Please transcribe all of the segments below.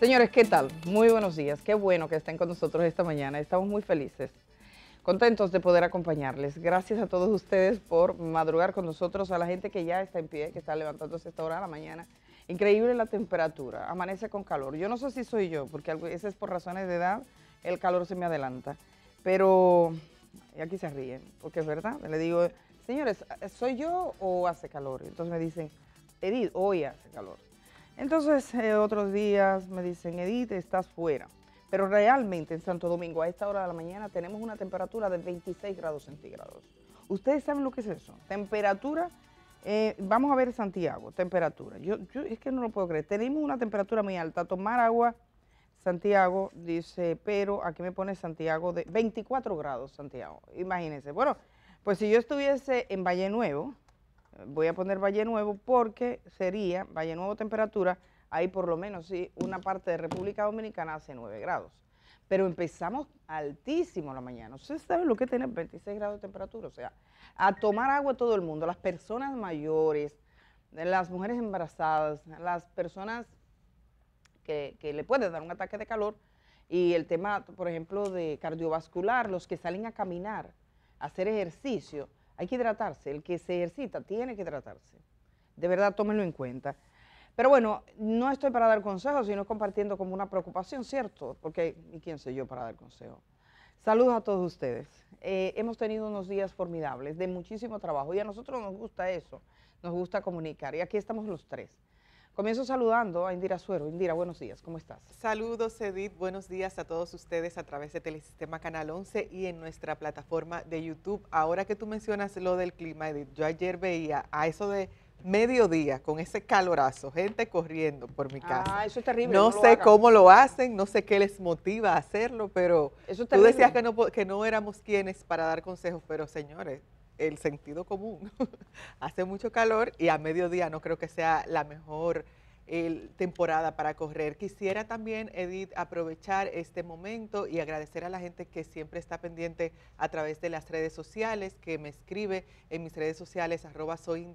Señores, ¿qué tal? Muy buenos días. Qué bueno que estén con nosotros esta mañana. Estamos muy felices, contentos de poder acompañarles. Gracias a todos ustedes por madrugar con nosotros, a la gente que ya está en pie, que está levantándose a esta hora de la mañana. Increíble la temperatura, amanece con calor. Yo no sé si soy yo, porque ese es por razones de edad, el calor se me adelanta. Pero aquí se ríen, porque es verdad. Le digo, señores, ¿soy yo o hace calor? entonces me dicen, Edith, hoy hace calor. Entonces, eh, otros días me dicen, Edith, estás fuera. Pero realmente en Santo Domingo, a esta hora de la mañana, tenemos una temperatura de 26 grados centígrados. ¿Ustedes saben lo que es eso? Temperatura, eh, vamos a ver Santiago, temperatura. Yo, yo es que no lo puedo creer. Tenemos una temperatura muy alta. Tomar agua, Santiago, dice, pero aquí me pone Santiago de 24 grados, Santiago. Imagínense. Bueno, pues si yo estuviese en Valle Nuevo, voy a poner Valle Nuevo porque sería Valle Nuevo temperatura, ahí por lo menos sí, una parte de República Dominicana hace 9 grados. Pero empezamos altísimo la mañana. Ustedes saben lo que tiene tener 26 grados de temperatura. O sea, a tomar agua todo el mundo, las personas mayores, las mujeres embarazadas, las personas que, que le puede dar un ataque de calor y el tema, por ejemplo, de cardiovascular, los que salen a caminar, a hacer ejercicio hay que hidratarse. El que se ejercita tiene que hidratarse. De verdad, tómenlo en cuenta. Pero bueno, no estoy para dar consejos, sino compartiendo como una preocupación, ¿cierto? Porque, ¿y quién soy yo para dar consejos? Saludos a todos ustedes. Eh, hemos tenido unos días formidables de muchísimo trabajo y a nosotros nos gusta eso, nos gusta comunicar. Y aquí estamos los tres. Comienzo saludando a Indira Suero. Indira, buenos días, ¿cómo estás? Saludos, Edith, buenos días a todos ustedes a través de Telesistema Canal 11 y en nuestra plataforma de YouTube. Ahora que tú mencionas lo del clima, Edith, yo ayer veía a eso de mediodía con ese calorazo, gente corriendo por mi ah, casa. Ah, eso es terrible. No, sé cómo lo hacen, no sé qué les motiva a hacerlo, pero tú decías que no, que no éramos quienes para dar consejos, pero señores, el sentido común. Hace mucho calor y a mediodía no creo que sea la mejor temporada para correr. Quisiera también, Edith, aprovechar este momento y agradecer a la gente que siempre está pendiente a través de las redes sociales, que me escribe en mis redes sociales, arroba soy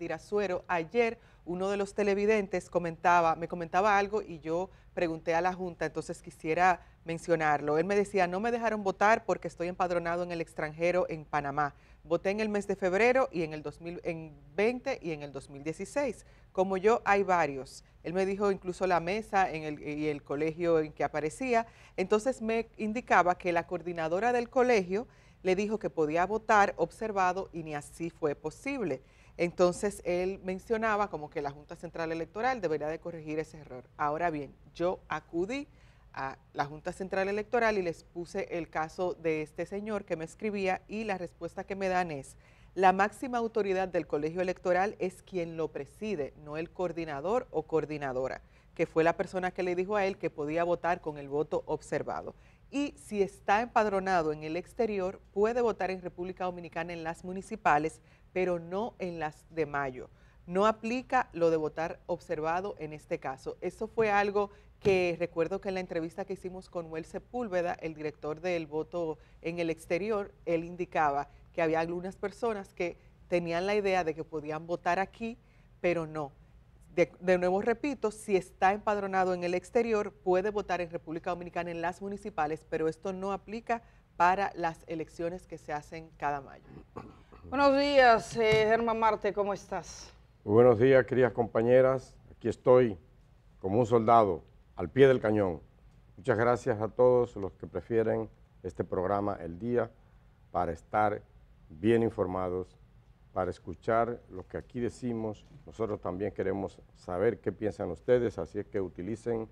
Ayer uno de los televidentes comentaba, me comentaba algo y yo pregunté a la Junta, entonces quisiera mencionarlo. Él me decía, no me dejaron votar porque estoy empadronado en el extranjero en Panamá. Voté en el mes de febrero y en el 2020 y en el 2016. Como yo, hay varios. Él me dijo incluso la mesa en y el colegio en que aparecía. Entonces me indicaba que la coordinadora del colegio le dijo que podía votar observado y ni así fue posible. Entonces él mencionaba como que la Junta Central Electoral debería de corregir ese error. Ahora bien, yo acudí a la Junta Central Electoral y les puse el caso de este señor que me escribía y la respuesta que me dan es, la máxima autoridad del colegio electoral es quien lo preside, no el coordinador o coordinadora, que fue la persona que le dijo a él que podía votar con el voto observado. Y si está empadronado en el exterior, puede votar en República Dominicana en las municipales, pero no en las de mayo no aplica lo de votar observado en este caso. Eso fue algo que recuerdo que en la entrevista que hicimos con Noel Sepúlveda, el director del voto en el exterior, él indicaba que había algunas personas que tenían la idea de que podían votar aquí, pero no. De, nuevo repito, si está empadronado en el exterior, puede votar en República Dominicana en las municipales, pero esto no aplica para las elecciones que se hacen cada mayo. Buenos días, eh, Germán Marte, ¿cómo estás? buenos días, queridas compañeras. Aquí estoy como un soldado al pie del cañón. Muchas gracias a todos los que prefieren este programa El Día para estar bien informados, para escuchar lo que aquí decimos. Nosotros también queremos saber qué piensan ustedes, así es que utilicen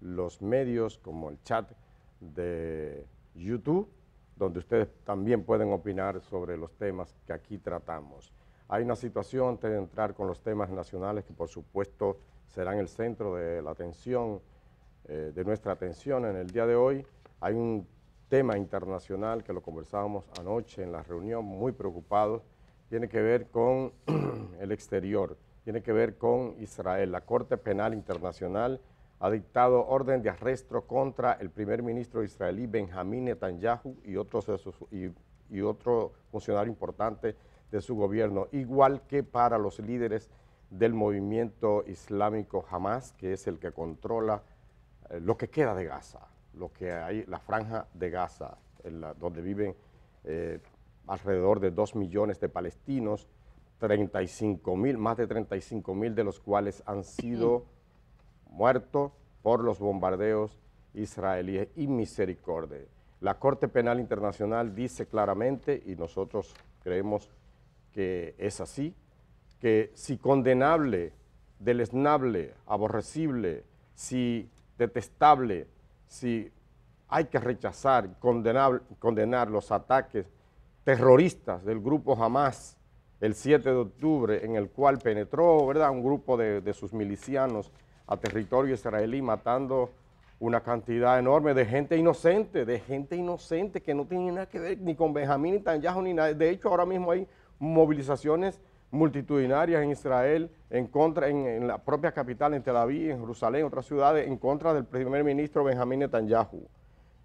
los medios como el chat de YouTube, donde ustedes también pueden opinar sobre los temas que aquí tratamos. Hay una situación de entrar con los temas nacionales que por supuesto serán el centro de la atención eh, de nuestra atención en el día de hoy. Hay un tema internacional que lo conversábamos anoche en la reunión, muy preocupado, tiene que ver con el exterior, tiene que ver con Israel. La Corte Penal Internacional ha dictado orden de arresto contra el primer ministro israelí Benjamín Netanyahu y otros y otro funcionario importante de su gobierno, igual que para los líderes del movimiento islámico Hamas, que es el que controla eh, lo que queda de Gaza, lo que hay, la franja de Gaza, donde viven eh, alrededor de 2 millones de palestinos, 35 mil, más de 35 mil de los cuales han sido muertos por los bombardeos israelíes y misericordia. La Corte Penal Internacional dice claramente, y nosotros creemos que es así, que si condenable, deleznable, aborrecible, si detestable si hay que rechazar, condenar, condenar los ataques terroristas del grupo Hamas el 7 de octubre, en el cual penetró ¿verdad? un grupo de, de sus milicianos a territorio israelí matando una cantidad enorme de gente inocente, de gente inocente que no tiene nada que ver ni con Benjamín Netanyahu ni nada. De hecho, ahora mismo hay movilizaciones multitudinarias en Israel, en contra, en, la propia capital, en Tel Aviv, en Jerusalén, en otras ciudades, en contra del primer ministro Benjamín Netanyahu.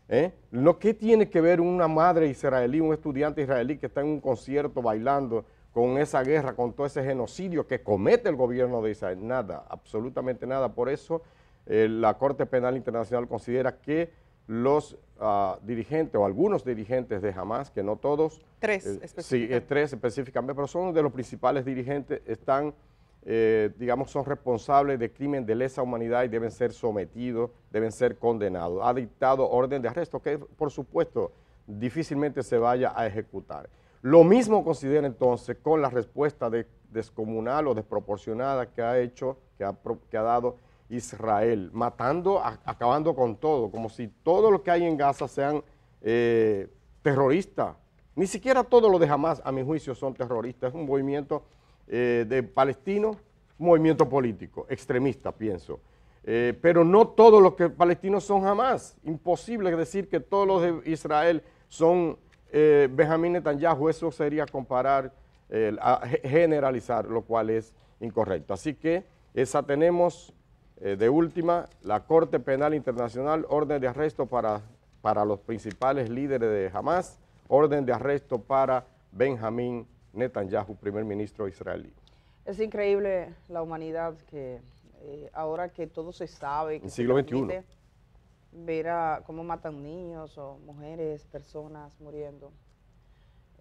¿Qué ¿eh? ¿Lo que tiene que ver una madre israelí, un estudiante israelí que está en un concierto bailando con esa guerra, con todo ese genocidio que comete el gobierno de Israel? Nada, absolutamente nada. Por eso eh, la Corte Penal Internacional considera que los ah, dirigentes o algunos dirigentes de Hamas, que no todos. Tres eh, eh, específicamente. Sí, tres específicamente, pero son de los principales dirigentes, están, eh, digamos, son responsables de crimen de lesa humanidad y deben ser sometidos, deben ser condenados. Ha dictado orden de arresto que, por supuesto, difícilmente se vaya a ejecutar. Lo mismo considera entonces con la respuesta descomunal o desproporcionada que ha hecho, que ha, que ha dado Israel, matando, acabando con todo, como si todo lo que hay en Gaza sean eh, terroristas. Ni siquiera todos los de Hamas, a mi juicio, son terroristas. Es un movimiento eh, de palestinos, un movimiento político, extremista, pienso. Eh, pero no todos los que palestinos son Hamas. Imposible decir que todos los de Israel son Benjamín Netanyahu. Eso sería comparar, generalizar, lo cual es incorrecto. Así que esa tenemos eh, de última, la Corte Penal Internacional, orden de arresto para, para los principales líderes de Hamas, orden de arresto para Benjamín Netanyahu, primer ministro israelí. Es increíble la humanidad que eh, ahora que todo se sabe. Que el siglo XXI. Ver a cómo matan niños o mujeres, personas muriendo.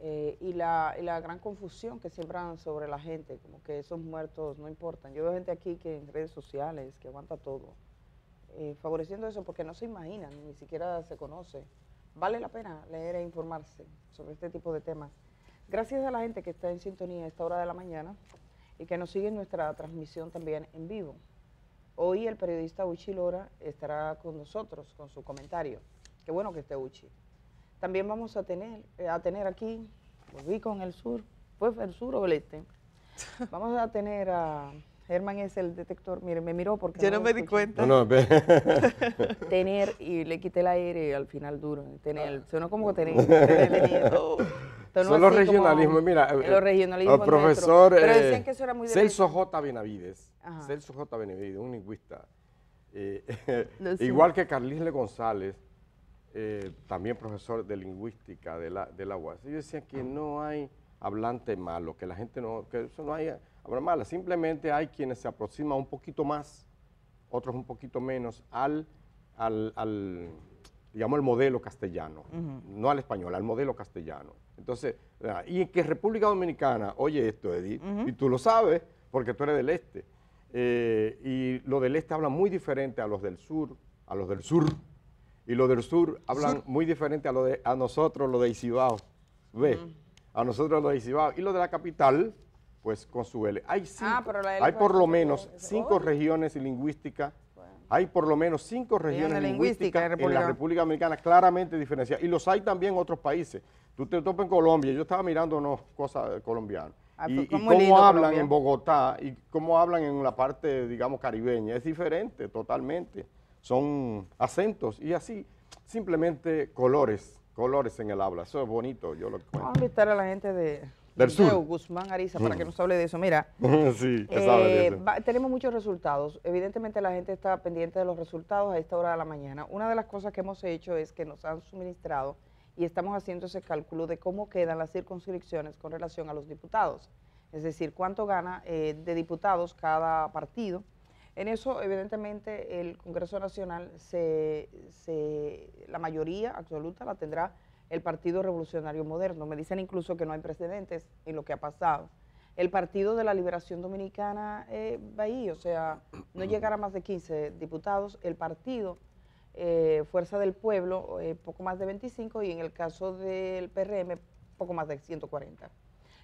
Eh, y, la, gran confusión que siembran sobre la gente, como que esos muertos no importan. Yo veo gente aquí que en redes sociales, que aguanta todo, eh, favoreciendo eso porque no se imaginan, ni siquiera se conoce. Vale la pena leer e informarse sobre este tipo de temas. Gracias a la gente que está en sintonía a esta hora de la mañana y que nos sigue en nuestra transmisión también en vivo. Hoy el periodista Uchi Lora estará con nosotros con su comentario. Qué bueno que esté Uchi. También vamos a tener, eh, a tener aquí, volví con el sur, pues el sur o el este. Vamos a tener a... Germán es el detector, mire, me miró porque... Yo no, me di cuenta. No, no, Tener, y le quité el aire al final duro, tener, ah. suena como tener, tener, oh. Son los regionalismos, mira. Eh, los regionalismos. El profesor. Pero eh, decían que eso era muy Celso J. Benavides. Celso J. Benavides, un lingüista. igual que Carlisle González, eh, también profesor de lingüística de la, de la UAS. Yo decía que no hay hablante malo, que la gente no, que eso no hay habla mala, simplemente hay quienes se aproximan un poquito más, otros un poquito menos, al, al, al digamos, el modelo castellano, no al español, al modelo castellano. Entonces, ah, y en que República Dominicana, oye esto, Edith, y tú lo sabes, porque tú eres del este, eh, y lo del este habla muy diferente a los del sur, a los del sur, y los del sur hablan muy diferente a, lo de, a nosotros, los de Isibao. Ve, a nosotros los de Isibao. Y lo de la capital, pues con su L. Hay, ah, hay por lo menos cinco regiones lingüísticas. Hay por lo menos cinco regiones lingüísticas en la República Dominicana claramente diferenciadas. Y los hay también en otros países. Tú te topas en Colombia, yo estaba mirando cosas colombianas. Ah, y, cómo hablan en Bogotá y cómo hablan en la parte, digamos, caribeña. Es diferente totalmente son acentos y así, simplemente colores, colores en el habla. Eso es bonito, yo lo cuento. Vamos a invitar a la gente de, del sur. Guzmán Ariza para que mm. nos hable de eso. Mira, sí, eh, tenemos muchos resultados. Evidentemente la gente está pendiente de los resultados a esta hora de la mañana. Una de las cosas que hemos hecho es que nos han suministrado y estamos haciendo ese cálculo de cómo quedan las circunscripciones con relación a los diputados. Es decir, cuánto gana eh, de diputados cada partido en eso, evidentemente, el Congreso Nacional, se, la mayoría absoluta la tendrá el Partido Revolucionario Moderno. Me dicen incluso que no hay precedentes en lo que ha pasado. El Partido de la Liberación Dominicana eh, va ahí, o sea, no llegará más de 15 diputados. El Partido eh, Fuerza del Pueblo, eh, poco más de 25, y en el caso del PRM, poco más de 140.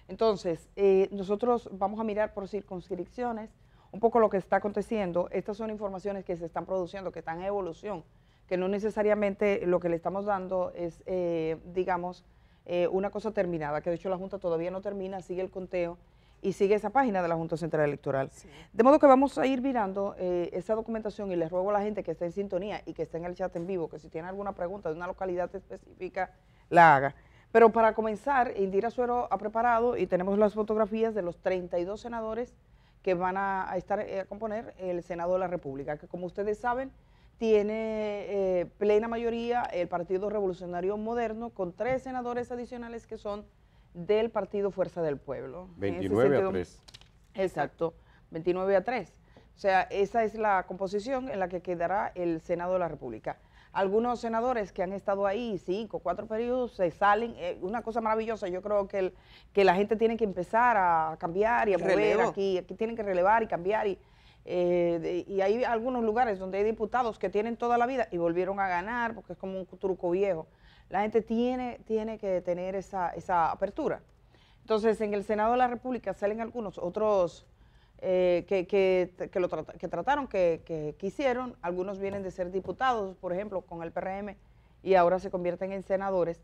Entonces, nosotros vamos a mirar por circunscripciones un poco lo que está aconteciendo, estas son informaciones que se están produciendo, que están en evolución, que no necesariamente lo que le estamos dando es, eh, digamos, eh, una cosa terminada, que de hecho la Junta todavía no termina, sigue el conteo y sigue esa página de la Junta Central Electoral. De modo que vamos a ir mirando eh, esa documentación y les ruego a la gente que esté en sintonía y que esté en el chat en vivo, que si tiene alguna pregunta de una localidad específica, la haga. Pero para comenzar, Indira Suero ha preparado y tenemos las fotografías de los 32 senadores que van a, estar eh, a componer el Senado de la República, que como ustedes saben, tiene eh, plena mayoría el Partido Revolucionario Moderno con tres senadores adicionales que son del Partido Fuerza del Pueblo. 29 a 3. Exacto, 29 a 3. O sea, esa es la composición en la que quedará el Senado de la República algunos senadores que han estado ahí cinco, cuatro periodos se salen, eh, una cosa maravillosa, yo creo que, que la gente tiene que empezar a cambiar y a mover aquí, aquí tienen que relevar y cambiar y, eh, y hay algunos lugares donde hay diputados que tienen toda la vida y volvieron a ganar porque es como un truco viejo. La gente tiene, tiene que tener esa, esa apertura. Entonces, en el Senado de la República salen algunos, otros eh, que, que, que, lo que trataron, que, quisieron. Algunos vienen de ser diputados, por ejemplo, con el PRM, y ahora se convierten en senadores.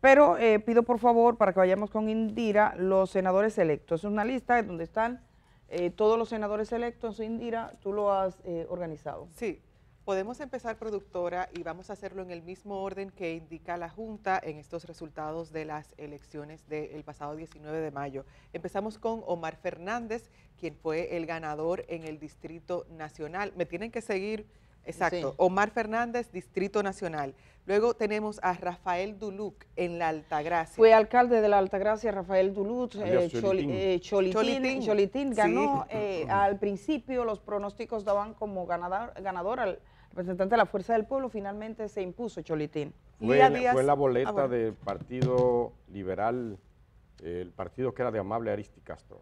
Pero eh, pido por favor, para que vayamos con Indira, los senadores electos. Es una lista donde están eh, todos los senadores electos. Indira, tú lo has organizado. Sí, Podemos empezar, productora, y vamos a hacerlo en el mismo orden que indica la Junta en estos resultados de las elecciones del pasado 19 de mayo. Empezamos con Omar Fernández, quien fue el ganador en el Distrito Nacional. Me tienen que seguir, exacto, Omar Fernández, Distrito Nacional. Luego tenemos a Rafael Duluc en la Altagracia. Fue alcalde de la Altagracia, Rafael Duluc, eh, eh, Cholitín. Cholitín, ganó eh, al principio los pronósticos daban como ganador al representante de la Fuerza del Pueblo, finalmente se impuso Cholitín. Fue, Lía fue la boleta del Partido Liberal, eh, el partido que era de Amable Aristi Castro.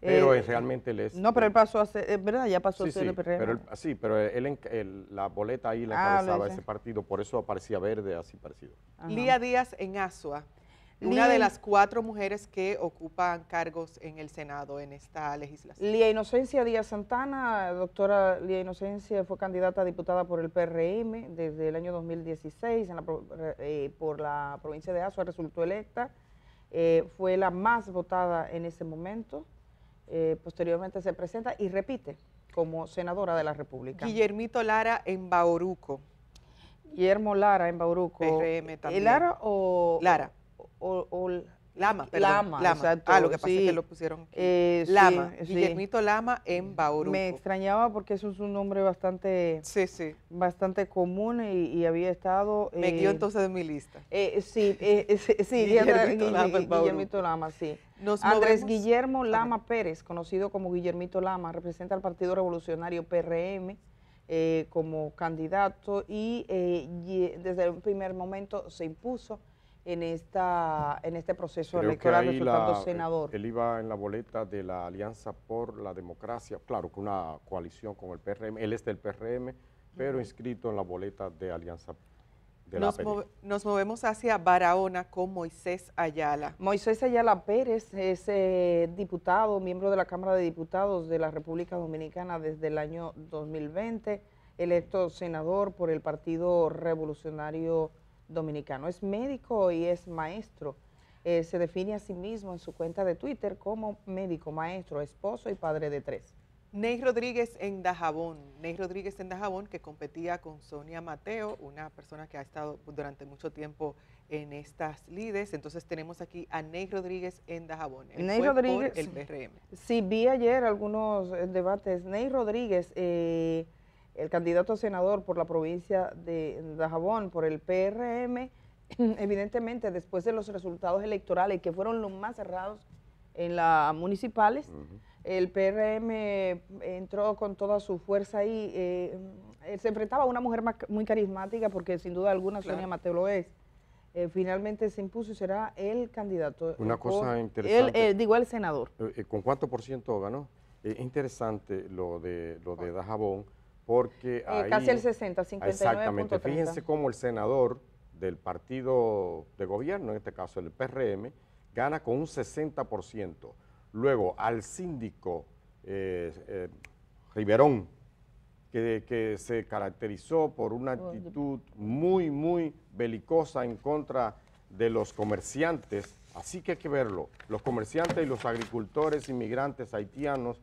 Eh, pero eh, realmente él es... No, pero él pasó a ser, ¿verdad? Ya pasó a ser sí, Pero sí, pero él, la boleta ahí la ah, encabezaba ese partido, por eso aparecía verde, así parecido. Lía Díaz en Asua una de las cuatro mujeres que ocupan cargos en el Senado en esta legislación. Lía Inocencia Díaz Santana, doctora Lía Inocencia, fue candidata a diputada por el PRM desde el año 2016 eh, por la provincia de Azua, resultó electa, eh, fue la más votada en ese momento, eh, posteriormente se presenta y repite como senadora de la República. Guillermito Lara en Bauruco. Guillermo Lara en Bauruco. PRM también. ¿Lara o...? Lara o, Lama, Lama, ah, lo que pasa es que lo pusieron eh, Lama, Guillermito Lama en mm, Bauruco. Me extrañaba porque eso es un nombre bastante, bastante común y, había estado... Me quedó eh, entonces de mi lista. Eh, sí, eh, sí, Guillermito, Lama, Guillermito Lama, sí. Andrés Guillermo Lama Pérez, conocido como Guillermito Lama, representa al Partido Revolucionario PRM como candidato y desde un primer momento se impuso en, esta, en este proceso electoral resultando senador. Él iba en la boleta de la Alianza por la Democracia, claro, que una coalición con el PRM, él es del PRM, pero inscrito en la boleta de Alianza de la Democracia. nos movemos hacia Barahona con Moisés Ayala. Moisés Ayala Pérez es eh, diputado, miembro de la Cámara de Diputados de la República Dominicana desde el año 2020, electo senador por el Partido Revolucionario dominicano. Es médico y es maestro. Eh, se define a sí mismo en su cuenta de Twitter como médico, maestro, esposo y padre de tres. Ney Rodríguez en Dajabón. Ney Rodríguez en Dajabón, que competía con Sonia Mateo, una persona que ha estado durante mucho tiempo en estas lides. Entonces tenemos aquí a Ney Rodríguez en Dajabón. Ney Rodríguez. Por el PRM. Sí, vi ayer algunos eh, debates. Ney Rodríguez. Eh, el candidato a senador por la provincia de Dajabón, por el PRM, evidentemente después de los resultados electorales que fueron los más cerrados en las municipales, el PRM eh, entró con toda su fuerza ahí. Eh, eh, se enfrentaba a una mujer muy carismática porque sin duda alguna Sonia Mateo lo es. finalmente se impuso y será el candidato. Una cosa interesante. digo, el senador. ¿Con cuánto por ciento ganó? Es interesante lo de, lo de Dajabón porque eh, Casi el 60, 59, Exactamente. Fíjense cómo el senador del partido de gobierno, en este caso el PRM, gana con un 60%. Luego al síndico eh, eh, Riverón, que, se caracterizó por una actitud muy, muy belicosa en contra de los comerciantes Así que hay que verlo. Los comerciantes y los agricultores, inmigrantes, haitianos,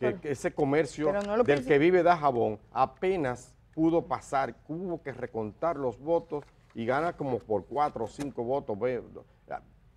ese comercio del que vive da jabón apenas pudo pasar, hubo que recontar los votos y gana como por cuatro o cinco votos.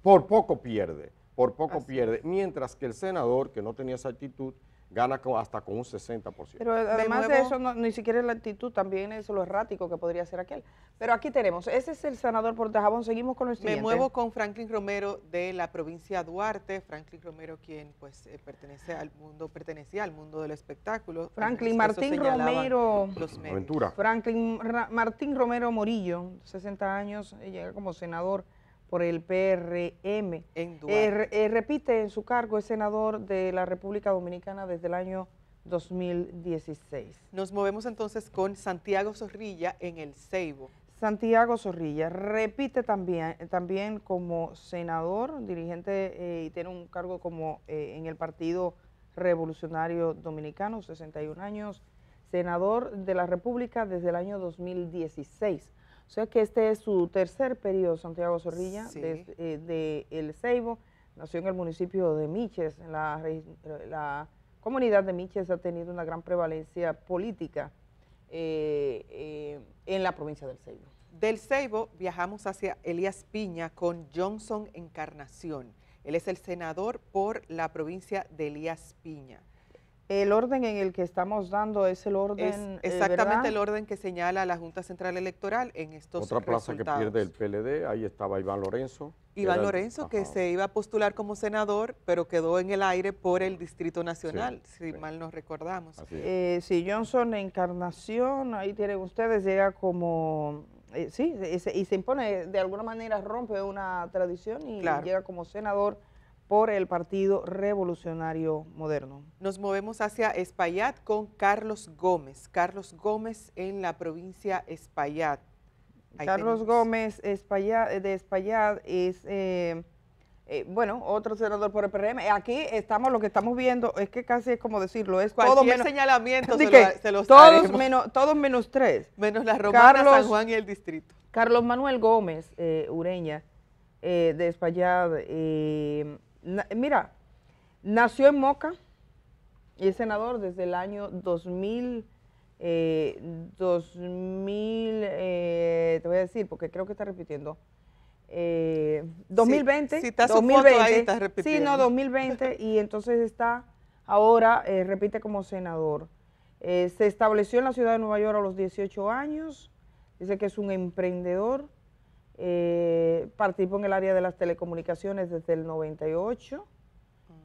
Por poco pierde, por poco pierde. Mientras que el senador, que no tenía esa actitud, gana hasta con un 60%. Pero además de, eso, ni siquiera la actitud, también es lo errático que podría ser aquel. Pero aquí tenemos, ese es el senador por Portajabón, seguimos con los siguiente. Me muevo con Franklin Romero de la provincia Duarte, Franklin Romero quien pues eh, pertenece al mundo, pertenecía al mundo del espectáculo. Franklin Martín Romero, Aventura. Franklin Martín Romero Morillo, 60 años, eh, llega como senador por el PRM. En eh, eh, repite en su cargo, es senador de la República Dominicana desde el año 2016. Nos movemos entonces con Santiago Zorrilla en el Ceibo. Santiago Zorrilla repite también, también como senador, dirigente eh, y tiene un cargo como en el Partido Revolucionario Dominicano, 61 años, senador de la República desde el año 2016. O sea que este es su tercer periodo, Santiago Zorrilla, este, eh, de, El Ceibo. Nació en el municipio de Miches. la, comunidad de Miches ha tenido una gran prevalencia política eh, eh, en la provincia del Ceibo. Del Ceibo viajamos hacia Elías Piña con Johnson Encarnación. Él es el senador por la provincia de Elías Piña. El orden en el que estamos dando es el orden. Eh, exactamente el orden que señala la Junta Central Electoral en estos Otra plaza que pierde el PLD, ahí estaba Iván Lorenzo. Iván Lorenzo, que se iba a postular como senador, pero quedó en el aire por el Distrito Nacional, si mal nos recordamos. Eh, sí Johnson Encarnación, ahí tienen ustedes, llega como eh, sí, y se, impone, de alguna manera rompe una tradición y llega como senador por el Partido Revolucionario Moderno. Nos movemos hacia Espaillat con Carlos Gómez. Carlos Gómez en la provincia Espaillat. Carlos Gómez eh, de Espaillat es, eh, eh, bueno, otro senador por el PRM. Aquí estamos, lo que estamos viendo es que casi es como decirlo, es Cualquier señalamiento se, se, los todos menos, todos menos tres. Menos la Romana, San Juan y el distrito. Carlos Manuel Gómez Ureña, de Espaillat, mira, nació en Moca y es senador desde el año 2000, eh, eh, te voy a decir porque creo que está repitiendo, 2020. Eh, sí, está 2020, ahí repitiendo. Sí, no, 2020 y entonces está ahora, repite como senador. se estableció en la ciudad de Nueva York a los 18 años, dice que es un emprendedor, eh, participo en el área de las telecomunicaciones desde el 98,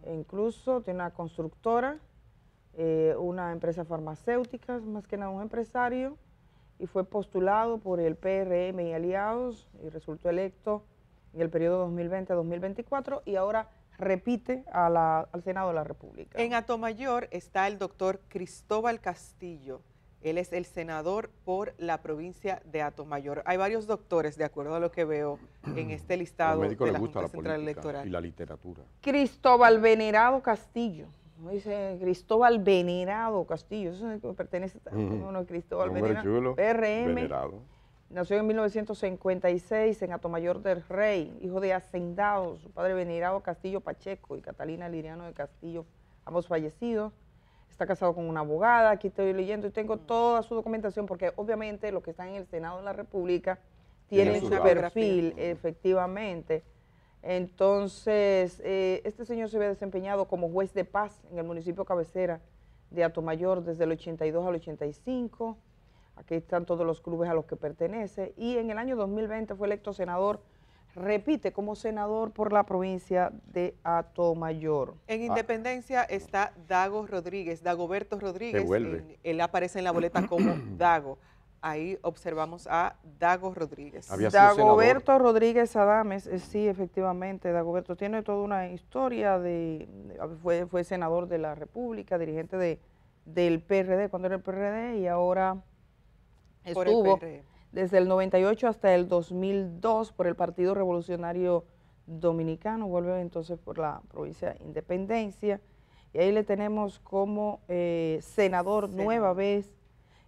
e incluso tiene una constructora, eh, una empresa farmacéutica, más que nada un empresario, y fue postulado por el PRM y aliados y resultó electo en el periodo 2020-2024 y ahora repite a la, al Senado de la República. En Atomayor está el doctor Cristóbal Castillo, él es el senador por la provincia de Atomayor. Hay varios doctores, de acuerdo a lo que veo en este listado de la Junta la Central Electoral. Y la literatura. Cristóbal Venerado Castillo. Cristóbal Venerado Castillo. Eso es que pertenece a uno, Cristóbal Venerado. RM. Nació en 1956 en Atomayor del Rey, hijo de hacendados, su padre Venerado Castillo Pacheco y Catalina Liriano de Castillo, ambos fallecidos está casado con una abogada, aquí estoy leyendo y tengo mm. toda su documentación, porque obviamente los que están en el Senado de la República tienen su perfil, efectivamente. Entonces, eh, este señor se había desempeñado como juez de paz en el municipio cabecera de Atomayor desde el 82 al 85. Aquí están todos los clubes a los que pertenece. Y en el año 2020 fue electo senador repite como senador por la provincia de Atomayor. En ah. Independencia está Dago Rodríguez, Dagoberto Rodríguez. él aparece en la boleta como Dago. Ahí observamos a Dago Rodríguez. Dagoberto Rodríguez Adames, eh, sí, efectivamente, Dagoberto tiene toda una historia de, fue, fue senador de la República, dirigente de, del PRD, cuando era el PRD y ahora estuvo desde el 98 hasta el 2002 por el Partido Revolucionario Dominicano, vuelve entonces por la provincia de Independencia, y ahí le tenemos como eh, senador, nueva vez,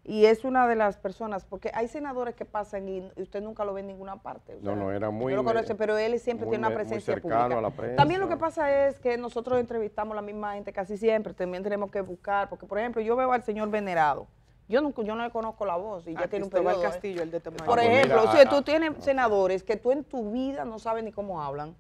y es una de las personas, porque hay senadores que pasan y usted nunca lo ve en ninguna parte. no, no, era muy... lo conoce, pero él siempre tiene una presencia pública. También lo que pasa es que nosotros entrevistamos a la misma gente casi siempre, también tenemos que buscar, porque por ejemplo yo veo al señor Venerado, yo no, yo no le conozco la voz y ya tiene un periodo. ¿eh? Castillo, el determinado Por pues ejemplo, si tú ah, tienes ah, senadores que tú en tu vida no sabes ni cómo hablan.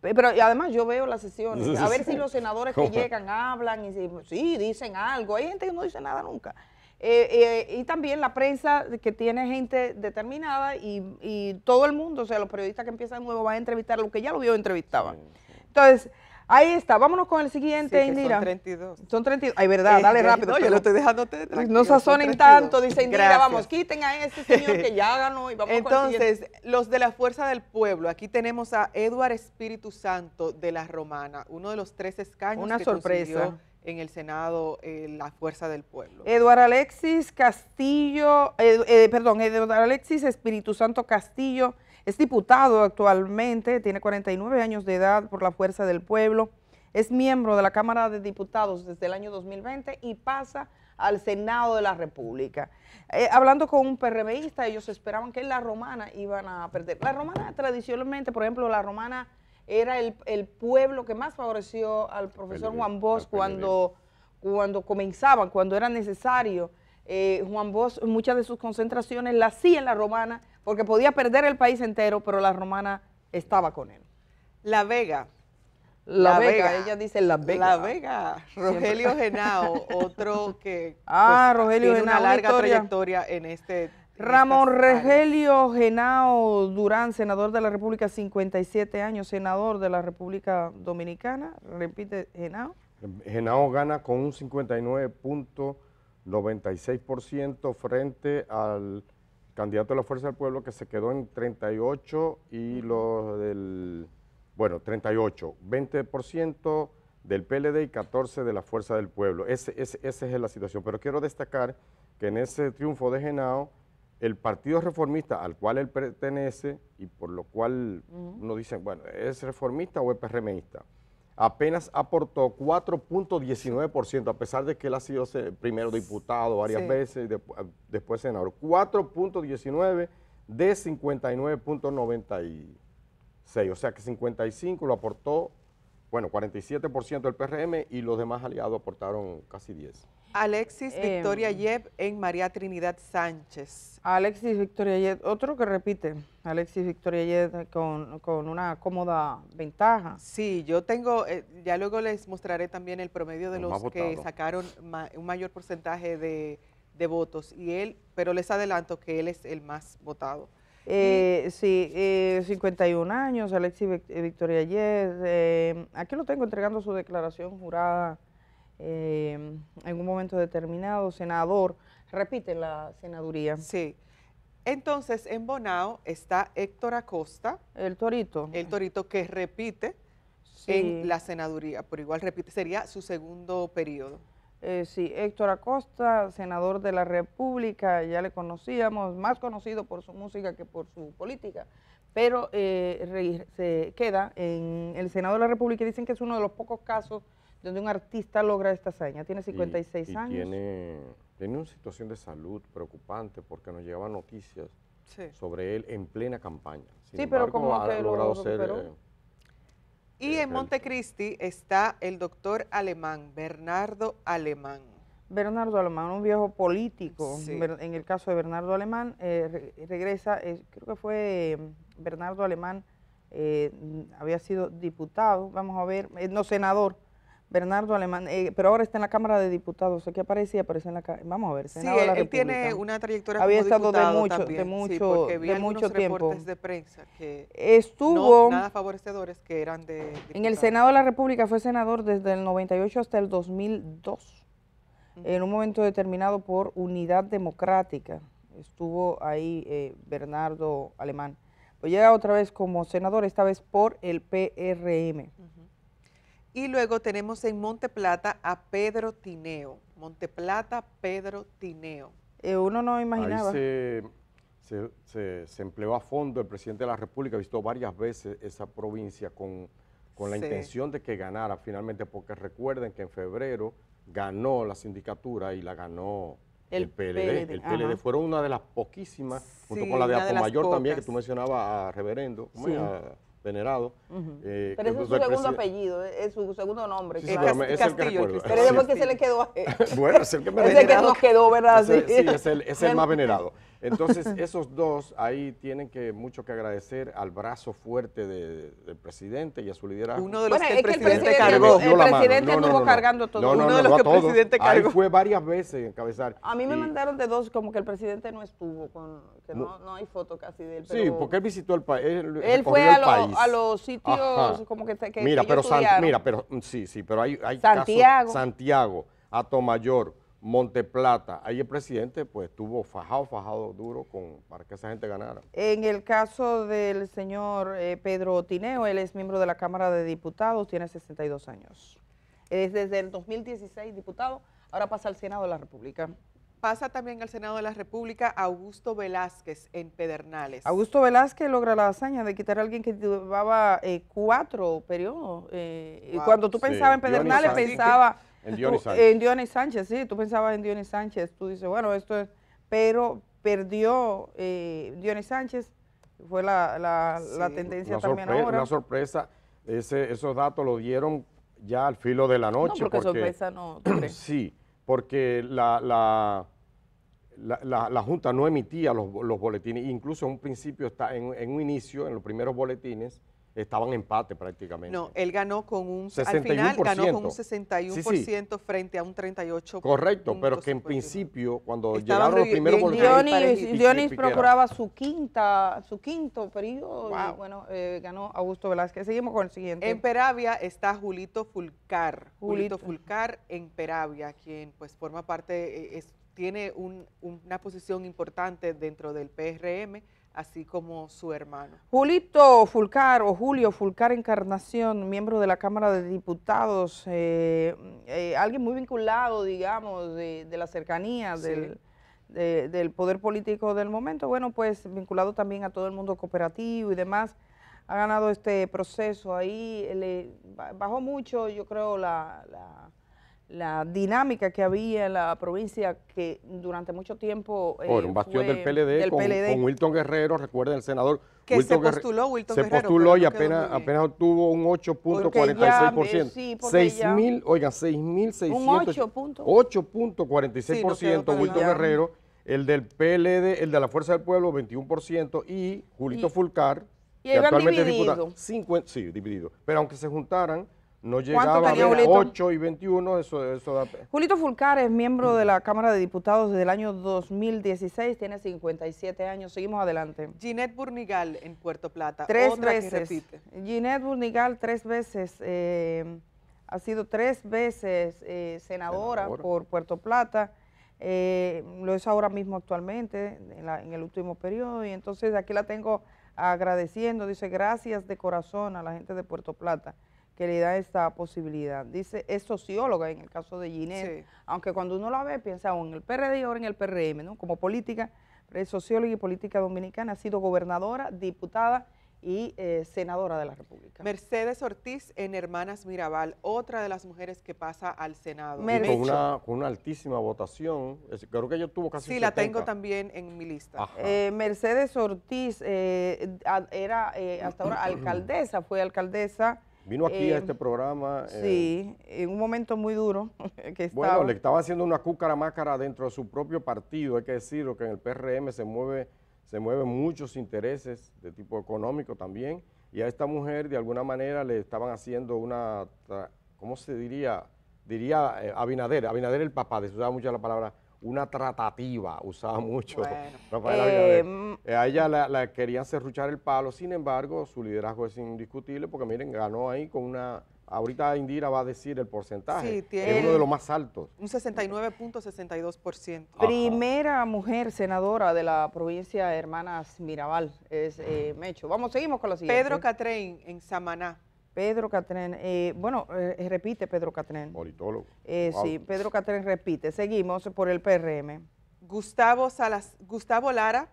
Pero y además yo veo las sesiones, a ver si los senadores que llegan hablan y si, dicen algo. Hay gente que no dice nada nunca. Eh, eh, y también la prensa que tiene gente determinada y, y, todo el mundo, o sea, los periodistas que empiezan nuevo van a entrevistar lo que ya lo vio entrevistaban. Entonces, Ahí está, vámonos con el siguiente, sí, Indira. Son 32. Son 32. Ay, verdad, dale rápido. No, yo lo estoy dejando No sazonen tanto, dice Indira, vamos, quiten a este señor que ya ganó y vamos Entonces, con Entonces, los de la Fuerza del Pueblo, aquí tenemos a Eduard Espíritu Santo de la Romana, uno de los tres escaños que sorpresa. en el Senado eh, la Fuerza del Pueblo. Eduard Alexis Castillo, eh, perdón, Eduard Alexis Espíritu Santo Castillo, es diputado actualmente, tiene 49 años de edad por la Fuerza del Pueblo, es miembro de la Cámara de Diputados desde el año 2020 y pasa al Senado de la República. Eh, hablando con un PRMista, ellos esperaban que en la romana iban a perder. La romana tradicionalmente, por ejemplo, la romana era el, pueblo que más favoreció al profesor Juan Bosch cuando, cuando comenzaban, cuando era necesario. Eh, Juan Bosch, muchas de sus concentraciones las hacía en la romana porque podía perder el país entero, pero la romana estaba con él. La Vega. La, Vega. ella dice La Vega. La Vega, Rogelio Genao, otro que ah, pues, Rogelio tiene una larga trayectoria en este, este Ramón Rogelio Genao Durán, senador de la República, 57 años, senador de la República Dominicana. Repite, Genao. Genao gana con un 59.96% frente al candidato de la Fuerza del Pueblo que se quedó en 38 y los del, bueno, 38, 20% del PLD y 14 de la Fuerza del Pueblo. Ese, esa es la situación. Pero quiero destacar que en ese triunfo de Genao, el Partido Reformista al cual él pertenece y por lo cual dicen uno dice, bueno, ¿es reformista o es PRMista? apenas aportó 4.19%, a pesar de que él ha sido eh, primero diputado varias veces y después senador. 4.19 de 59.96. O sea que 55 lo aportó bueno, 47% del PRM y los demás aliados aportaron casi 10. Alexis em. Victoria Yev en María Trinidad Sánchez. Alexis Victoria Yev otro que repite, Alexis Victoria Yev con, una cómoda ventaja. Sí, yo tengo, eh, ya luego les mostraré también el promedio de los, que sacaron un mayor porcentaje de, de votos, y él, pero les adelanto que él es el más votado. Eh, sí, eh, 51 años, Alexis eh, Victoria Yes. Eh, aquí lo tengo entregando su declaración jurada eh, en un momento determinado. Senador, repite la senaduría. Sí. Entonces, en Bonao está Héctor Acosta. El Torito. El Torito que repite en la senaduría, por igual repite, sería su segundo periodo. Eh, sí, Héctor Acosta, senador de la República, ya le conocíamos, más conocido por su música que por su política, pero eh, se queda en el Senado de la República y dicen que es uno de los pocos casos donde un artista logra esta hazaña. Tiene 56 y, y años. Tiene, una situación de salud preocupante porque nos llegaban noticias sobre él en plena campaña. sí, pero como ha logrado ser... Y en Montecristi está el doctor alemán, Bernardo Alemán. Bernardo Alemán, un viejo político. En el caso de Bernardo Alemán, eh, regresa, eh, creo que fue mm, Bernardo Alemán, eh, había sido diputado, vamos a ver, no senador Bernardo Alemán, eh, pero ahora está en la Cámara de Diputados, que aparecía, y en la Vamos a ver, Senado sí, él, tiene una trayectoria Había estado de mucho, de vi de tiempo. de prensa que estuvo nada favorecedores que eran de En el Senado de la República fue senador desde el 98 hasta el 2002. En un momento determinado por Unidad Democrática estuvo ahí eh, Bernardo Alemán. Pues llega otra vez como senador, esta vez por el PRM. Y luego tenemos en Monte Plata a Pedro Tineo. Plata, Pedro Tineo. Eh, uno no imaginaba. se, empleó a fondo el presidente de la República, visitó varias veces esa provincia con, la intención de que ganara finalmente, porque recuerden que en febrero ganó la sindicatura y la ganó el, PLD. El PLD fueron una de las poquísimas, junto con la de Apomayor también, que tú mencionabas a Reverendo venerado. Eh, pero es su segundo apellido, eh, es su segundo nombre. es, el se le quedó bueno, es el que nos quedó, es el más venerado. Entonces, esos dos ahí tienen que mucho que agradecer al brazo fuerte de, del presidente y a su liderazgo. Uno de los bueno, que, el presidente, cargó. El presidente estuvo cargando todo. Uno de los que el presidente cargó. Ahí fue varias veces encabezar. A mí me mandaron de dos, como que el presidente no estuvo, con, que no, no hay foto casi de él. sí, porque él visitó el, país. Él, fue a, a, los sitios como que, que mira, pero mira, pero mm, sí, sí, pero hay, hay Santiago. Santiago, Atomayor. Monteplata, ahí el presidente pues tuvo fajado, fajado duro con, para que esa gente ganara. En el caso del señor eh, Pedro Tineo, él es miembro de la Cámara de Diputados, tiene 62 años. Es desde el 2016 diputado, ahora pasa al Senado de la República. Pasa también al Senado de la República Augusto Velázquez en Pedernales. Augusto Velázquez logra la hazaña de quitar a alguien que llevaba eh, cuatro periodos. Eh, y cuando tú pensabas en Pedernales, pensaba... En Dionis Sánchez. En sí, tú pensabas en Dionis Sánchez, tú dices, bueno, esto es, pero perdió eh, Dionis Sánchez, fue la, tendencia también ahora. Una sorpresa, esos datos lo dieron ya al filo de la noche. No, porque, sorpresa no. Sí, porque la, la Junta no emitía los, boletines, incluso en un principio, está en, un inicio, en los primeros boletines, estaban en empate prácticamente. No, él ganó con un 61%. Al final ganó con un 61% frente a un 38%. Correcto, pero que en principio cuando llegaron los primeros golpes Dionis, procuraba su quinta, su quinto periodo bueno, eh, ganó Augusto Velázquez. Seguimos con el siguiente. En Peravia está Julito Fulcar. Julito, Fulcar en Peravia, quien pues forma parte, eh, es, tiene un, una posición importante dentro del PRM así como su hermano. Julito Fulcar o Julio Fulcar Encarnación, miembro de la Cámara de Diputados, eh, eh, alguien muy vinculado, digamos, de, de la cercanía del, poder político del momento, bueno, pues vinculado también a todo el mundo cooperativo y demás, ha ganado este proceso ahí, bajó mucho, yo creo, la la dinámica que había en la provincia que durante mucho tiempo eh, un bastión del PLD, con, Wilton Guerrero, recuerden el senador que se postuló, Wilton se postuló y apenas, apenas obtuvo un 8.46%. Sí, 6 mil, oigan, 6.600. 8.46% Wilton Guerrero, el del PLD, el de la Fuerza del Pueblo 21% y Julito Fulcar, que actualmente diputado, sí, dividido. Pero aunque se juntaran no llegaba a 8 y 21, eso, eso da Julito Fulcar es miembro de la Cámara de Diputados desde el año 2016, tiene 57 años. Seguimos adelante. Ginette Burnigal en Puerto Plata. Tres veces. Ginette Burnigal tres veces, eh, ha sido tres veces eh, senadora, por Puerto Plata. Eh, lo es ahora mismo actualmente, en, en el último periodo. Y entonces aquí la tengo agradeciendo, dice gracias de corazón a la gente de Puerto Plata que le da esta posibilidad. Dice, es socióloga en el caso de Ginés, aunque cuando uno la ve piensa en el PRD y ahora en el PRM, ¿no? Como política, es socióloga y política dominicana, ha sido gobernadora, diputada y eh, senadora de la República. Mercedes Ortiz en Hermanas Mirabal, otra de las mujeres que pasa al Senado. Y con, una, altísima votación, creo que ella tuvo casi Sí, la tengo también en mi lista. Eh, Mercedes Ortiz eh, era hasta ahora alcaldesa, fue alcaldesa Vino aquí a em, este programa. Eh, sí, en un momento muy duro que estaba. Bueno, le estaba haciendo una cúcara máscara dentro de su propio partido. Hay que decirlo que en el PRM se mueve, se mueven muchos intereses de tipo económico también. Y a esta mujer, de alguna manera, le estaban haciendo una, ¿cómo se diría? Diría eh, Abinader, Abinader el papá, de usaba mucho la palabra una tratativa, usaba mucho eh, eh, a ella la, querían cerruchar el palo, sin embargo, su liderazgo es indiscutible porque miren, ganó ahí con una... Ahorita Indira va a decir el porcentaje, sí, tiene es uno de los más altos. Un 69.62%. Primera mujer senadora de la provincia de Hermanas Mirabal es eh, Mecho. Vamos, seguimos con la siguiente. Pedro Catrein en Samaná Pedro Catren, eh, bueno, eh, eh, repite Pedro Catren. Moritólogo. Sí, Pedro Catrén repite. Seguimos por el PRM. Gustavo, Gustavo Lara,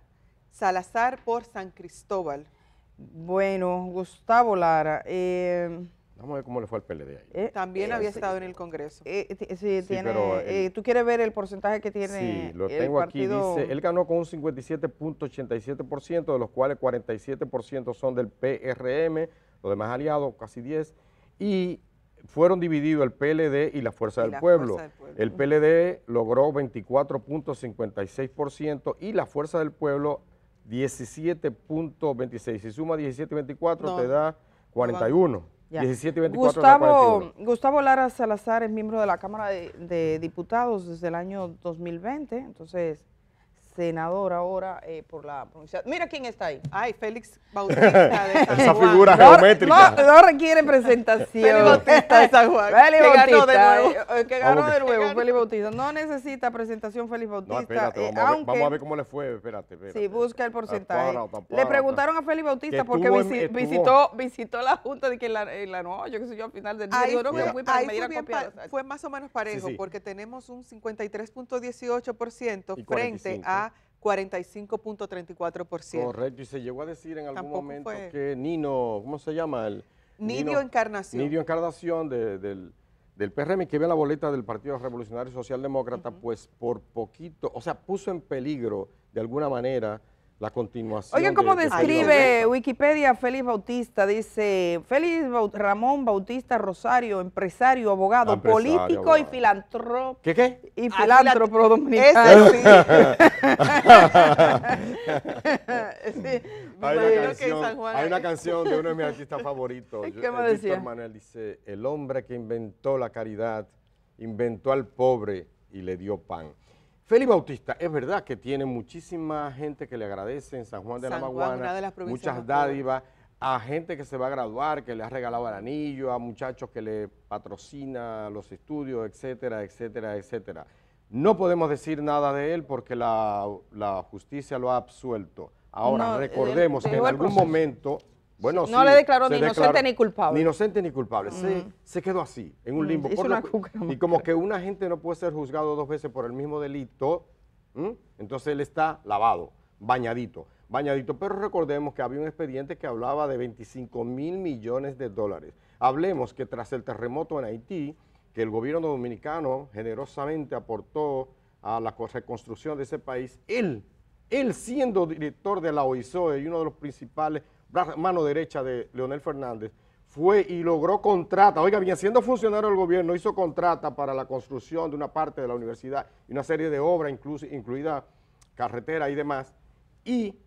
Salazar por San Cristóbal. Bueno, Gustavo Lara. Vamos a ver cómo le fue al PLD ahí. También había estado en el Congreso. sí, tiene, ¿Tú quieres ver el porcentaje que tiene Sí, lo tengo aquí. Dice, él ganó con un 57.87%, de los cuales 47% son del PRM, los demás aliados, casi 10, y fueron divididos el PLD y la Fuerza, del, pueblo. El PLD logró 24.56% y la Fuerza del Pueblo 17.26. Si suma 17.24 te da 41. Gustavo, Gustavo Lara Salazar es miembro de la Cámara de, de Diputados desde el año 2020, entonces senador ahora eh, por la provincia. Mira quién está ahí. Ay, Félix Bautista Esa figura geométrica. No, requiere presentación. Félix Bautista de San Juan. que Bautista. Eh, eh, ganó ah, de nuevo. que ganó de nuevo, Félix Bautista. No necesita presentación Félix Bautista. Eh, vamos, a ver, cómo le fue, espérate. sí, busca el porcentaje. le preguntaron a Félix Bautista porque visitó, visitó la Junta de que la, no, yo qué sé yo, al final del día. fue, más o menos parejo porque tenemos un 53.18% frente a 45.34%. Correcto, y se llegó a decir en algún momento que Nino, ¿cómo se llama? El, Nidio Nino, Encarnación. Nidio Encarnación de, del, del, PRM, que ve la boleta del Partido Revolucionario Socialdemócrata, pues por poquito, o sea, puso en peligro de alguna manera la continuación. Oigan cómo este describe Wikipedia Félix Bautista, dice Félix Ramón Bautista Rosario, empresario, abogado, ah, político y filántropo. ¿Qué qué? Y ah, filántropo dominicano. Hay, una canción, hay, una canción, de uno de mis artistas favoritos. ¿Qué me decía? dice, el hombre que inventó la caridad, inventó al pobre y le dio pan. Félix Bautista, es verdad que tiene muchísima gente que le agradece en San Juan de la Maguana, muchas dádivas, a gente que se va a graduar, que le ha regalado el anillo, a muchachos que le patrocina los estudios, etcétera, etcétera, etcétera. No podemos decir nada de él porque la, justicia lo ha absuelto. Ahora, recordemos que en algún momento no le declaró ni inocente ni culpable. Ni inocente ni culpable. Se, quedó así, en un limbo. y como que una gente no puede ser juzgado dos veces por el mismo delito, entonces él está lavado, bañadito, bañadito. Pero recordemos que había un expediente que hablaba de 25 mil millones de dólares. Hablemos que tras el terremoto en Haití, que el gobierno dominicano generosamente aportó a la reconstrucción de ese país, él, él siendo director de la OISOE y uno de los principales mano derecha de Leonel Fernández, fue y logró contrata, oiga bien, siendo funcionario del gobierno, hizo contrata para la construcción de una parte de la universidad y una serie de obras, incluso, incluida carretera y demás, y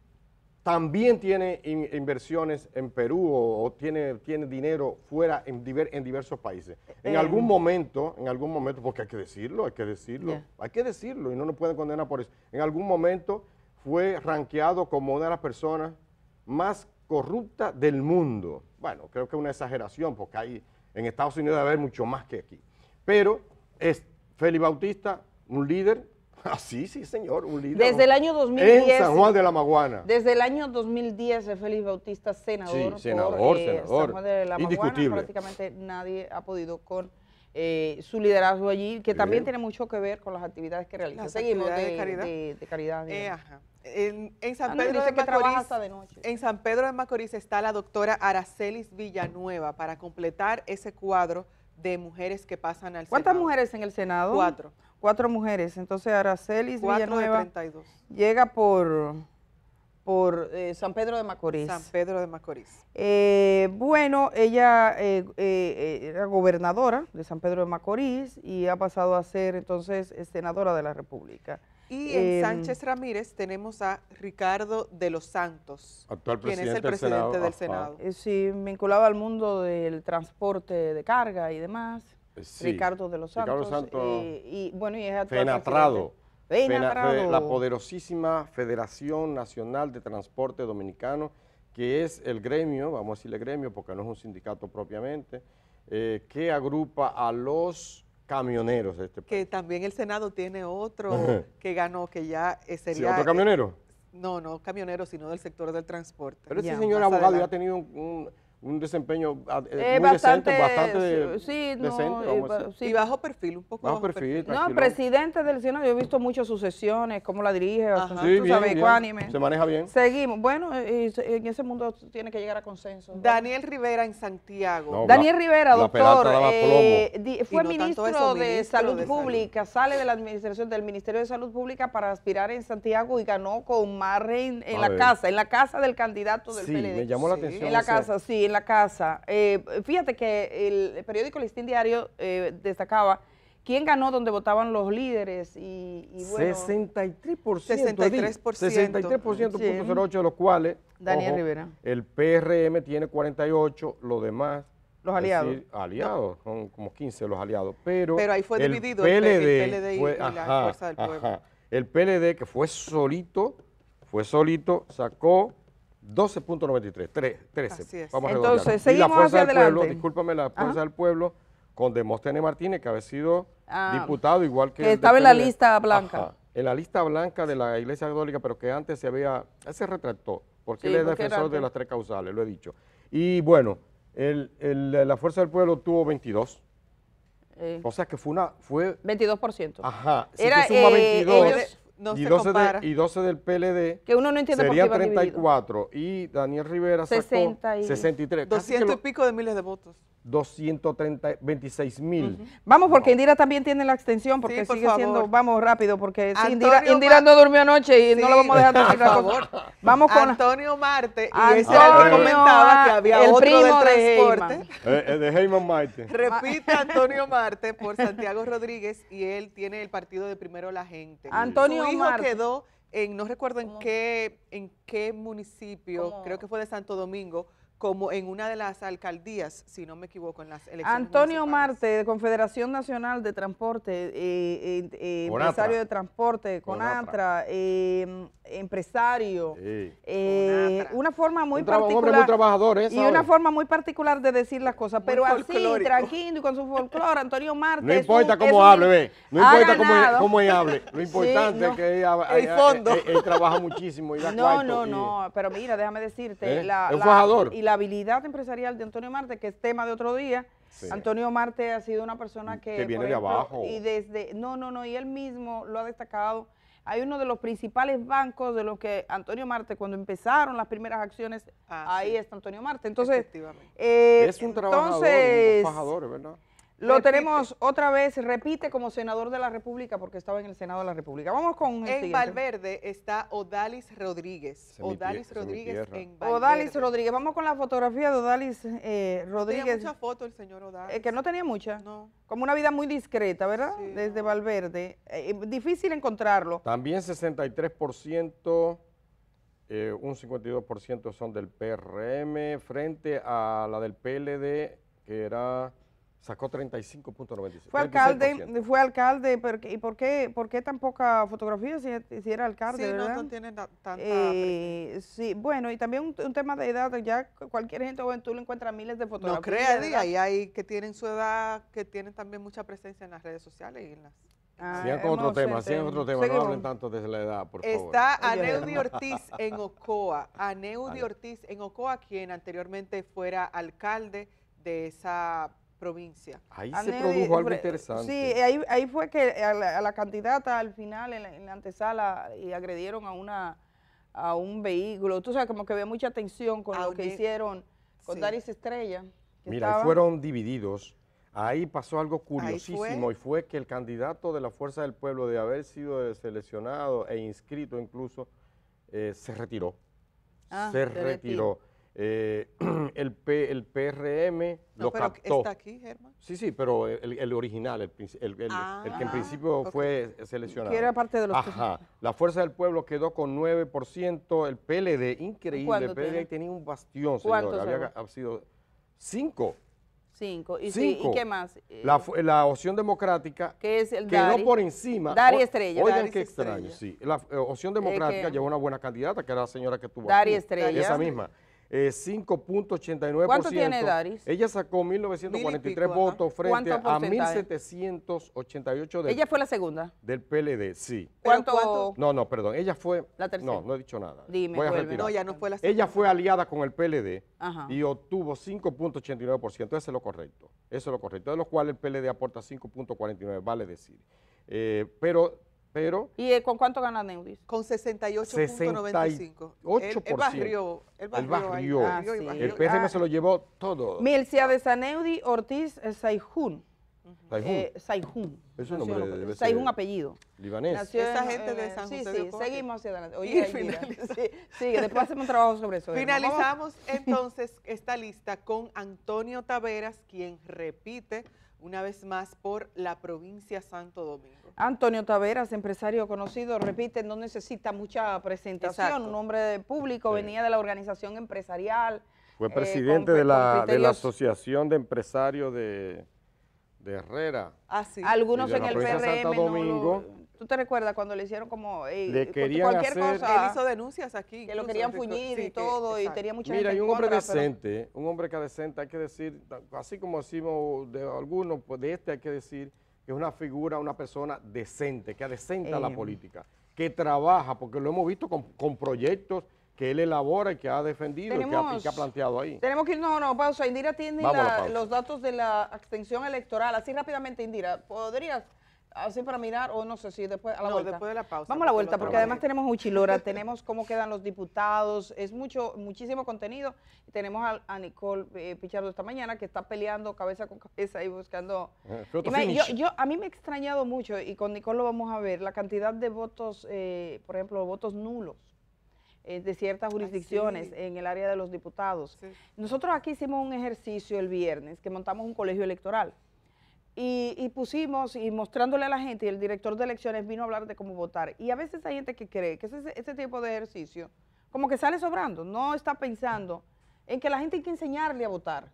también tiene inversiones en Perú o, tiene, tiene dinero fuera en, en diversos países. En em. algún momento, en algún momento, porque hay que decirlo, hay que decirlo, hay que decirlo y no nos pueden condenar por eso. En algún momento fue ranqueado como una de las personas más corrupta del mundo. Bueno, creo que es una exageración porque hay, en Estados Unidos debe haber mucho más que aquí. Pero es Félix Bautista, un líder ah, sí, señor, un líder. Desde el año 2010. En San Juan de la Maguana. Desde el año 2010, Félix Bautista, senador. Sí, senador, eh, senador. San Juan de la Maguana, prácticamente nadie ha podido con eh, su liderazgo allí, que también tiene mucho que ver con las actividades que realiza. Seguimos de, caridad. De, caridad eh, En, San Pedro de Macorís, está la doctora Aracelis Villanueva para completar ese cuadro de mujeres que pasan al ¿Cuántas mujeres en el Senado? Cuatro. Cuatro mujeres. Entonces Aracelis Villanueva llega por por eh, San Pedro de Macorís. San Pedro de Macorís. Eh, bueno, ella eh, era gobernadora de San Pedro de Macorís y ha pasado a ser entonces senadora de la República. Y en em, Sánchez Ramírez tenemos a Ricardo de los Santos, actual quien es el presidente del Senado. sí, vinculado al mundo del transporte de carga y demás. Ricardo de los Santos. y bueno, y es Fenatrado. La poderosísima Federación Nacional de Transporte Dominicano, que es el gremio, vamos a decirle gremio porque no es un sindicato propiamente, eh, que agrupa a los camioneros este Que también el Senado tiene otro que ganó, que ya eh, sería... ¿Sí, ¿Otro eh, camionero? no, no camionero, sino del sector del transporte. Pero ese señor abogado ya ha tenido un un desempeño bastante, eh, eh, decente, bastante sí, y, bajo perfil, un poco bajo, perfil. No, presidente del Senado, yo he visto muchas sucesiones cómo la dirige, Se maneja bien. Seguimos. Bueno, eh, en ese mundo tiene que llegar a consenso. Daniel Rivera en Santiago. Daniel Rivera, doctor, fue ministro, de, salud Pública, sale de la administración del Ministerio de Salud Pública para aspirar en Santiago y ganó con Marre en, la casa, en la casa del candidato del PLD. me llamó la atención. En la casa, sí, la casa. Eh, fíjate que el periódico Listín Diario eh, destacaba quién ganó donde votaban los líderes y, y bueno, 63%. 63%. de los cuales Daniel Rivera. El PRM tiene 48, los demás los aliados. aliados, son como 15 los aliados, pero ahí fue el dividido PLD, el PLD y, la Fuerza del Pueblo. El PLD que fue solito, fue solito, sacó 12.93, 13. Así es. Vamos Entonces, seguimos y la Fuerza del Pueblo, discúlpame, la Fuerza del Pueblo con Demóstenes Martínez, que había sido ah, diputado igual que... estaba en la lista blanca. en la lista blanca de la Iglesia Católica, pero que antes se había... se retractó, porque él es defensor de las tres causales, lo he dicho. Y bueno, el, la Fuerza del Pueblo tuvo 22. Eh. o sea que fue una... Fue, 22%. Ajá. era, 22, y, 12 y, 12 del PLD que uno no entiende sería 34 y Daniel Rivera sacó 63. 200 y pico de miles de votos. 236 mil. Vamos, porque Indira también tiene la extensión, porque sigue siendo, vamos rápido, porque Indira, Indira no durmió anoche y no lo vamos a dejar de favor. Vamos con Antonio Marte, y ese era el que comentaba que había el otro transporte. Eh, eh, de Heyman, de Marte. Repite Antonio Marte por Santiago Rodríguez y él tiene el partido de Primero la Gente. Antonio Su hijo quedó en, no recuerdo en qué, en qué municipio, creo que fue de Santo Domingo, como en una de las alcaldías, si no me equivoco, en las elecciones Antonio Marte, de Confederación Nacional de Transporte, eh, eh empresario de transporte, CONATRA, em, eh, empresario, una forma muy un particular, muy trabajador, ¿eh? y una forma muy particular de decir las cosas, pero así, tranquilo y con su folclore, Antonio Marte. No importa cómo hable, ve, no importa cómo, él hable, lo importante es que ella, el fondo. Él, trabaja muchísimo y da No, no, no, pero mira, déjame decirte, ¿Eh? la, la, y la la habilidad empresarial de Antonio Marte, que es tema de otro día. Antonio Marte ha sido una persona que... viene de abajo. Y desde... No, no, no, y él mismo lo ha destacado. Hay uno de los principales bancos de los que Antonio Marte, cuando empezaron las primeras acciones, ah, ahí está Antonio Marte. Entonces, eh, es un trabajador, entonces, ¿verdad? Lo tenemos otra vez, repite como senador de la República porque estaba en el Senado de la República. Vamos con el En Valverde está Odalis Rodríguez. Odalis Rodríguez en Valverde. Odalis Rodríguez. Vamos con la fotografía de Odalis eh, Rodríguez. Tenía mucha foto el señor Odalis. Eh, que no tenía mucha. No. Como una vida muy discreta, ¿verdad? Desde Valverde. Eh, difícil encontrarlo. También 63%, un 52% son del PRM frente a la del PLD que era... Sacó 35.95. Fue alcalde, fue alcalde, ¿y por qué, por qué tan poca fotografía si, era alcalde? Sí, no tanta. Eh, sí, bueno, y también un, tema de edad, ya cualquier gente joven tú lo encuentras miles de fotografías. No ahí hay que tienen su edad, que tienen también mucha presencia en las redes sociales y en las sigan ah, otro tema, sigan otro tema, no hablen tanto desde la edad, por favor. Está Aneudio Ortiz en Ocoa, Aneudio Ortiz en Ocoa, quien anteriormente fuera alcalde de esa provincia. Ahí se produjo algo interesante. Sí, ahí, ahí fue que a la, candidata al final en la, antesala y agredieron a una a un vehículo. Tú sabes, como que había mucha tensión con lo que e- hicieron con Daris Estrella. Mira, fueron divididos. Ahí pasó algo curiosísimo y fue que el candidato de la Fuerza del Pueblo, de haber sido seleccionado e inscrito incluso, eh, se retiró. Ah, se retiró. Eh, el, el PRM ¿Está aquí, Germán? Sí, sí, pero el, el original, el, el, ah, el, que en principio fue seleccionado. Que era parte de los Ajá. La Fuerza del Pueblo quedó con 9%, el PLD, increíble, el PLD tenía un bastión, señor. Había ha sido 5 Cinco. ¿Y, ¿Y, qué más? La, eh, la opción democrática que es el quedó por encima. Dari Estrella. Oigan qué extraño, sí. La eh, opción democrática llegó llevó una buena candidata, que era la señora que tuvo Dari Estrella. Esa misma eh, 5.89%. ¿Cuánto tiene Daris? Ella sacó 1943 votos frente a 1788 del Ella fue la segunda. Del PLD, sí. ¿Cuánto? No, no, perdón, ella fue La tercera. No, no he dicho nada. Dime, No, ya no fue la segunda. Ella fue aliada con el PLD y obtuvo 5.89%, eso es lo correcto. Eso es lo correcto, de lo cual el PLD aporta 5.49, vale decir. Eh, pero pero, ¿Y con cuánto gana Neudis? Con 68.95. 8%. Ah, El, barrio. El barrio. El, PRM se lo llevó todo. Mircea de Saneudi Ortiz eh, Saijun. Saijun. Eh, es un nombre de Saijun apellido. Libanés. Nació Esa gente de eh, San José. Sí, sí, seguimos hacia adelante. Oye, sí, después hacemos un trabajo sobre eso. Finalizamos entonces esta lista con Antonio Taveras, quien repite una vez más por la provincia Santo Domingo. Antonio Taveras, empresario conocido, repite, no necesita mucha presentación, un hombre de público, venía de la organización empresarial. Fue eh, presidente de, la, Asociación de Empresarios de, de Herrera. Ah, sí. Algunos en el PRM ¿Tú te recuerdas cuando le hicieron como eh, cualquier cosa? Él hizo denuncias aquí. Que lo querían fuñir y todo, y tenía mucha Mira, hay un hombre decente, un hombre que decente, hay que decir, así como decimos de algunos, pues de este hay que decir que es una figura, una persona decente, que adecenta la eh. política, que trabaja, porque lo hemos visto con, proyectos que él elabora y que ha defendido y, que ha, planteado ahí. Tenemos que irnos no, no, pausa. Indira tiene los datos de la extensión electoral. Así rápidamente, Indira, ¿podrías así para mirar o no sé si después a la no, después de la pausa. Vamos a la vuelta porque además tenemos Uchilora, tenemos cómo quedan los diputados, es mucho muchísimo contenido. Tenemos a, Nicole eh, Pichardo esta mañana que está peleando cabeza con cabeza y buscando. Eh, yo, a mí me ha extrañado mucho y con Nicole lo vamos a ver la cantidad de votos, eh, por ejemplo, votos nulos de ciertas jurisdicciones en el área de los diputados. Nosotros aquí hicimos un ejercicio el viernes que montamos un colegio electoral. Y, pusimos y mostrándole a la gente, y el director de elecciones vino a hablar de cómo votar. Y a veces hay gente que cree que ese, tipo de ejercicio como que sale sobrando, no está pensando en que la gente hay que enseñarle a votar.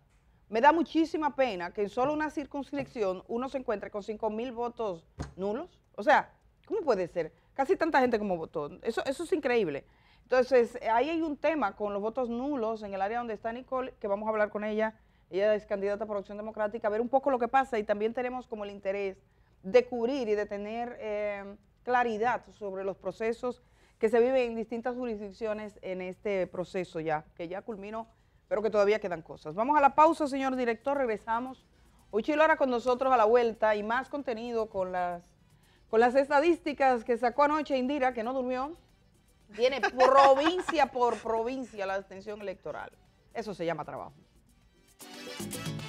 Me da muchísima pena que en solo una circunscripción uno se encuentre con 5 mil votos nulos. O sea, ¿cómo puede ser? Casi tanta gente como votó. Eso, eso es increíble. Entonces, eh, ahí hay un tema con los votos nulos en el área donde está Nicole, que vamos a hablar con ella ella es candidata por Opción Democrática, a ver un poco lo que pasa y también tenemos como el interés de cubrir y de tener eh, claridad sobre los procesos que se viven en distintas jurisdicciones en este proceso ya, que ya culminó, pero que todavía quedan cosas. Vamos a la pausa, señor director, regresamos. Uchilo ahora con nosotros a la vuelta y más contenido con las, con las estadísticas que sacó anoche Indira, que no durmió. Viene provincia por provincia la abstención electoral. Eso se llama trabajo. Música